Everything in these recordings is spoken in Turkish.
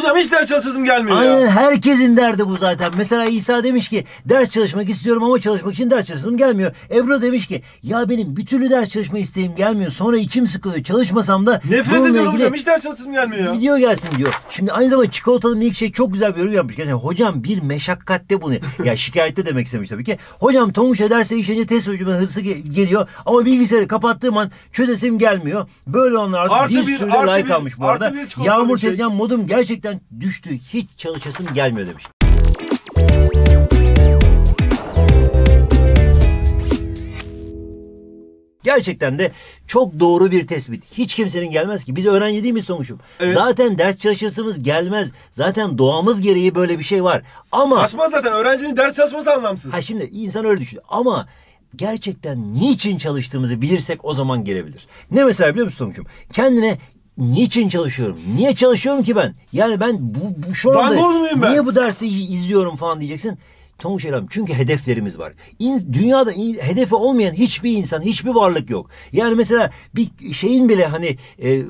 Hocam hiç ders çalışasım gelmiyor Aynen, ya. Herkesin derdi bu zaten. Mesela İsa demiş ki ders çalışmak istiyorum ama çalışmak için ders çalışasım gelmiyor. Ebru demiş ki ya benim bir türlü ders çalışma isteğim gelmiyor. Sonra içim sıkılıyor. Çalışmasam da Nefret ediyorum hocam. Hiç ders çalışasım gelmiyor ya. Video gelsin diyor. Şimdi aynı zamanda çikolatalı şey çok güzel bir yorum yapmış. Gerçekten hocam bir meşakkatte bunu. ya şikayette demek istemiş tabii ki. Hocam Tonguç ederse işince test ucuma hızlı geliyor. Ama bilgisayarı kapattığım an çözesim gelmiyor. Böyle onlar artık bir, bir sürü like bir, almış bu arada. Yağmur şey. modum gerçekten işten düştü. Hiç çalışasım gelmiyor demiş. Gerçekten de çok doğru bir tespit. Hiç kimsenin gelmez ki. Biz öğrenci değil miyiz sonuçum? Evet. Zaten ders çalışırsımız gelmez. Zaten doğamız gereği böyle bir şey var. Ama... Saçma zaten. Öğrencinin ders çalışması anlamsız. Ha şimdi insan öyle düşünüyor. Ama gerçekten niçin çalıştığımızı bilirsek o zaman gelebilir. Ne mesela biliyor musun Tomuç'um? Kendine niçin çalışıyorum? Niye çalışıyorum ki ben? Yani ben bu, bu şu anda ben ben? niye bu dersi izliyorum falan diyeceksin. Tonguç Elam çünkü hedeflerimiz var. İn, dünyada in, hedefi olmayan hiçbir insan, hiçbir varlık yok. Yani mesela bir şeyin bile hani e,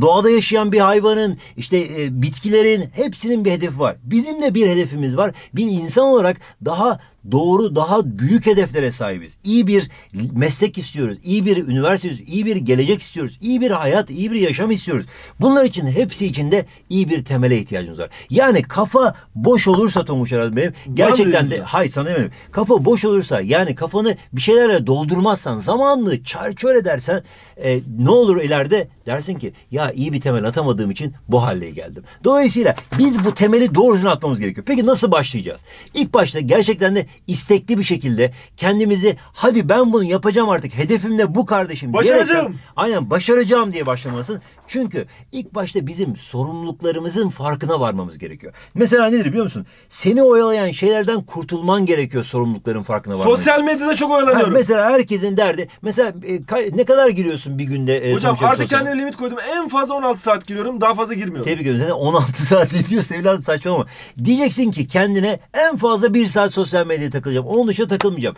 doğada yaşayan bir hayvanın, işte e, bitkilerin hepsinin bir hedefi var. Bizim de bir hedefimiz var. Bir insan olarak daha doğru daha büyük hedeflere sahibiz. İyi bir meslek istiyoruz, iyi bir üniversite istiyoruz, iyi bir gelecek istiyoruz, iyi bir hayat, iyi bir yaşam istiyoruz. Bunlar için hepsi için de iyi bir temele ihtiyacımız var. Yani kafa boş olursa Tomuş Aral benim gerçekten de hay sana demem. Kafa boş olursa yani kafanı bir şeylerle doldurmazsan zamanlı çarçur edersen e, ne olur ileride dersin ki ya iyi bir temel atamadığım için bu hale geldim. Dolayısıyla biz bu temeli doğru düzgün atmamız gerekiyor. Peki nasıl başlayacağız? İlk başta gerçekten de istekli bir şekilde kendimizi hadi ben bunu yapacağım artık hedefim de bu kardeşim. Başaracağım. Diyerekten, aynen başaracağım diye başlamasın Çünkü ilk başta bizim sorumluluklarımızın farkına varmamız gerekiyor. Mesela nedir biliyor musun? Seni oyalayan şeylerden kurtulman gerekiyor sorumlulukların farkına varmak. Sosyal medyada çok oyalanıyorum. Ha, mesela herkesin derdi. Mesela e, ne kadar giriyorsun bir günde? E, Hocam artık sosyal... kendime limit koydum. En fazla 16 saat giriyorum. Daha fazla girmiyorum. Tebrik ederim. 16 saat ne diyorsun evladım saçmalama. Diyeceksin ki kendine en fazla 1 saat sosyal medya vesaire takılacağım. Onun dışında takılmayacağım.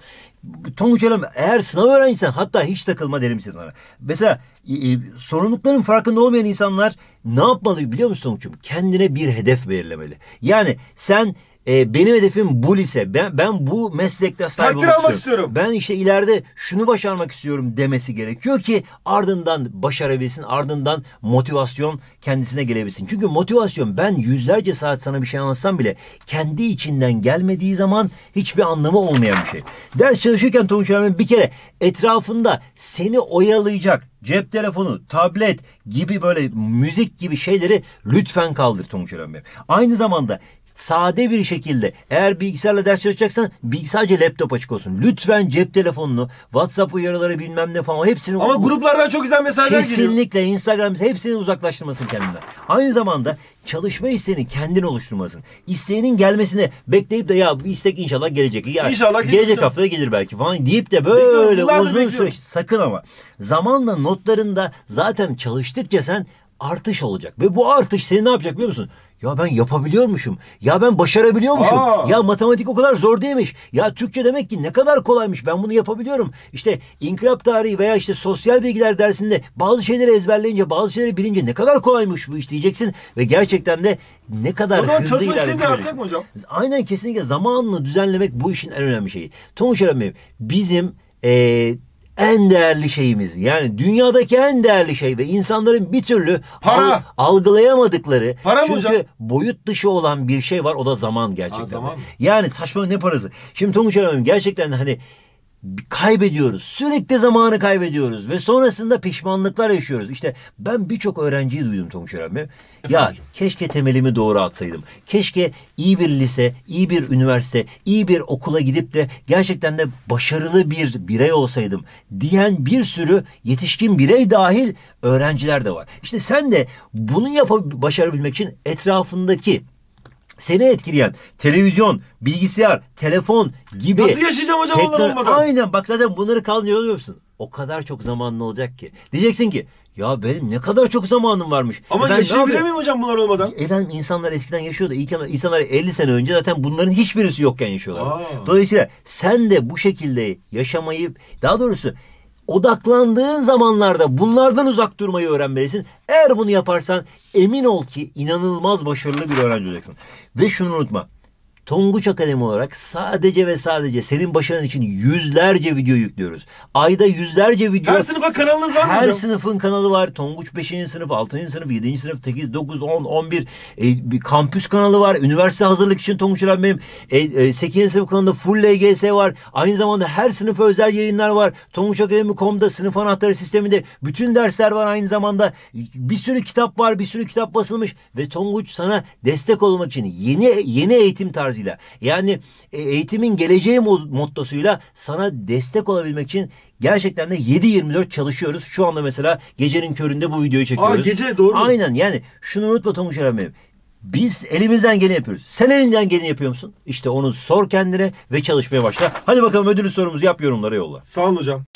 Tonguç Alam eğer sınav öğrencisen hatta hiç takılma derim size sana. Mesela e, e, sorumlulukların farkında olmayan insanlar ne yapmalı biliyor musun Tonguç'um? Kendine bir hedef belirlemeli. Yani sen e, benim hedefim bu lise. Ben, ben bu meslekte sahip Takdir olmak istiyorum. istiyorum. Ben işte ileride şunu başarmak istiyorum demesi gerekiyor ki ardından başarabilsin. Ardından motivasyon kendisine gelebilsin. Çünkü motivasyon ben yüzlerce saat sana bir şey anlatsam bile kendi içinden gelmediği zaman hiçbir anlamı olmayan bir şey. Ders çalışırken Tonguç Öğrenmen bir kere etrafında seni oyalayacak cep telefonu, tablet gibi böyle müzik gibi şeyleri lütfen kaldır Tonguç Eren Aynı zamanda sade bir şekilde eğer bilgisayarla ders çalışacaksan bilgisayarca laptop açık olsun. Lütfen cep telefonunu, WhatsApp uyarıları bilmem ne falan hepsini... Ama gruplardan çok güzel mesajlar Kesinlikle, geliyor. Kesinlikle Instagram hepsini uzaklaştırmasın kendinden. Aynı zamanda çalışma isteğini kendin oluşturmasın. İsteğinin gelmesine bekleyip de ya bu istek inşallah gelecek. Ya, inşallah gelecek haftaya gelir belki falan deyip de böyle Bekliyorum, uzun süreç sakın ama zamanla notlarında zaten çalıştıkça sen artış olacak ve bu artış seni ne yapacak biliyor musun? Ya ben yapabiliyormuşum. Ya ben başarabiliyormuşum. Aa. Ya matematik o kadar zor değilmiş. Ya Türkçe demek ki ne kadar kolaymış. Ben bunu yapabiliyorum. İşte inkılap tarihi veya işte sosyal bilgiler dersinde bazı şeyleri ezberleyince, bazı şeyleri bilince ne kadar kolaymış bu iş diyeceksin ve gerçekten de ne kadar o zaman hızlı ilerliyoruz. mı hocam? Aynen kesinlikle zamanını düzenlemek bu işin en önemli şeyi. Tonguç Erem Bey'im bizim eee en değerli şeyimiz. Yani dünyadaki en değerli şey ve insanların bir türlü Para. Al, algılayamadıkları. Para çünkü hocam? boyut dışı olan bir şey var o da zaman gerçekten. Ha, zaman Yani saçma ne parası? Şimdi Tonguç Hanım gerçekten hani kaybediyoruz. Sürekli zamanı kaybediyoruz ve sonrasında pişmanlıklar yaşıyoruz. İşte ben birçok öğrenciyi duydum Tomuş abi. Ya keşke temelimi doğru atsaydım. Keşke iyi bir lise, iyi bir üniversite, iyi bir okula gidip de gerçekten de başarılı bir birey olsaydım diyen bir sürü yetişkin birey dahil öğrenciler de var. İşte sen de bunu yapabilmek için etrafındaki seni etkileyen televizyon, bilgisayar, telefon gibi. Nasıl yaşayacağım hocam teknolo- onlar olmadan? Aynen bak zaten bunları kalmıyor musun? O kadar çok zamanın olacak ki. Diyeceksin ki ya benim ne kadar çok zamanım varmış. Ama e yaşayabilir miyim hocam bunlar olmadan? Efendim insanlar eskiden yaşıyordu. İlk insanlar 50 sene önce zaten bunların hiçbirisi yokken yaşıyorlar. Aa. Dolayısıyla sen de bu şekilde yaşamayı daha doğrusu odaklandığın zamanlarda bunlardan uzak durmayı öğrenmelisin. Eğer bunu yaparsan emin ol ki inanılmaz başarılı bir öğrenci olacaksın. Ve şunu unutma. Tonguç Akademi olarak sadece ve sadece senin başarın için yüzlerce video yüklüyoruz. Ayda yüzlerce video. Her sınıfa kanalınız var mı Her hocam? sınıfın kanalı var. Tonguç 5. sınıf, 6. sınıf, 7. sınıf, 8, 9, 10, 11. E, bir kampüs kanalı var. Üniversite hazırlık için Tonguç benim. E, e, 8. sınıf kanalında full LGS var. Aynı zamanda her sınıfa özel yayınlar var. Tonguç Akademi.com'da sınıf anahtarı sisteminde bütün dersler var aynı zamanda. Bir sürü kitap var, bir sürü kitap basılmış ve Tonguç sana destek olmak için yeni yeni eğitim tarzı moduyla yani e, eğitimin geleceği mottosuyla sana destek olabilmek için gerçekten de 7-24 çalışıyoruz. Şu anda mesela gecenin köründe bu videoyu çekiyoruz. Aa gece doğru. Aynen yani şunu unutma Tonguç Eren Biz elimizden geleni yapıyoruz. Sen elinden geleni yapıyor musun? İşte onu sor kendine ve çalışmaya başla. Hadi bakalım ödülü sorumuzu yap yorumlara yolla. Sağ olun hocam.